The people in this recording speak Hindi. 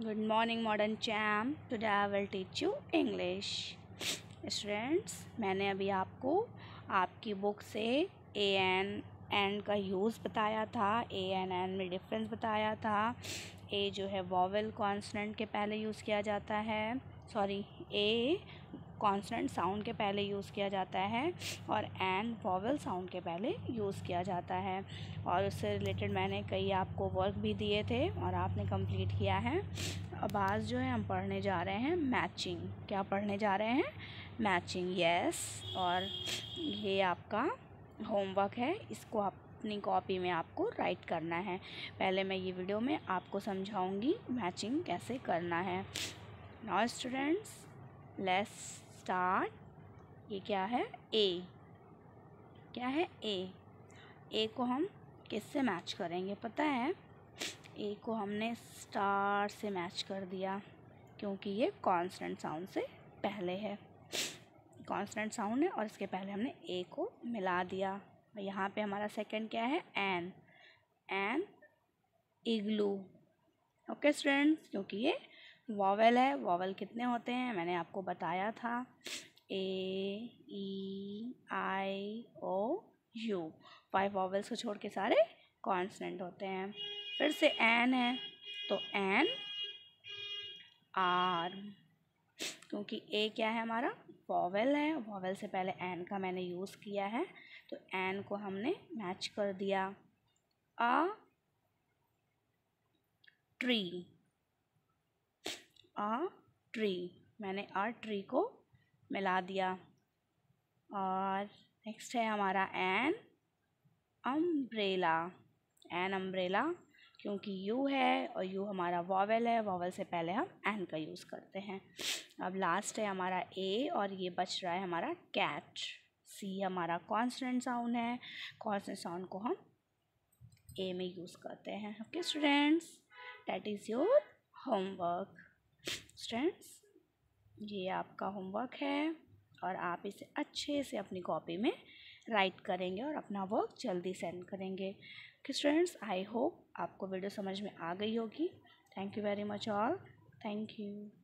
good morning modern cham today I will teach you English students मैंने अभी आपको आपकी बुक से ए एन एन का यूज़ बताया था ए एन एन में डिफरेंस बताया था ए जो है वॉवल कॉन्सनेंट के पहले यूज़ किया जाता है सॉरी ए कॉन्सनेंट साउंड के पहले यूज़ किया जाता है और एन वॉवल साउंड के पहले यूज़ किया जाता है और उससे रिलेटेड मैंने कई आपको वर्क भी दिए थे और आपने कंप्लीट किया है अब आज जो है हम पढ़ने जा रहे हैं मैचिंग क्या पढ़ने जा रहे हैं मैचिंग यस और ये आपका होमवर्क है इसको आप अपनी कॉपी में आपको राइट करना है पहले मैं ये वीडियो में आपको समझाऊंगी मैचिंग कैसे करना है नॉ स्टूडेंट्स लेस स्टार ये क्या है ए क्या है ए ए को हम किससे मैच करेंगे पता है ए को हमने स्टार से मैच कर दिया क्योंकि ये कॉन्सटेंट साउंड से पहले है कॉन्सटेंट साउंड है और इसके पहले हमने ए को मिला दिया यहाँ पे हमारा सेकंड क्या है an an igloo okay students क्योंकि ये वॉवल है वॉवल कितने होते हैं मैंने आपको बताया था A E I O U five vowels को छोड़ के सारे कॉन्सनेंट होते हैं फिर से एन है तो एन आर क्योंकि ए क्या है हमारा वॉवल है वॉवल से पहले एन का मैंने यूज़ किया है तो एन को हमने मैच कर दिया आ ट्री आ ट्री मैंने आ ट्री को मिला दिया और नेक्स्ट है हमारा एन अम्ब्रेला एन अम्ब्रेला क्योंकि यू है और यू हमारा वॉवल है वॉवल से पहले हम एन का यूज़ करते हैं अब लास्ट है हमारा ए और ये बच रहा है हमारा कैट सी हमारा कॉन्सनेंट साउंड है कॉन्सनेंट साउंड को हम ए में यूज़ करते हैं okay students that is your homework students ये आपका होमवर्क है और आप इसे अच्छे से अपनी कॉपी में राइट करेंगे और अपना वर्क जल्दी सेंड करेंगे कि स्टूडेंट्स आई होप आपको वीडियो समझ में आ गई होगी thank you very much all thank you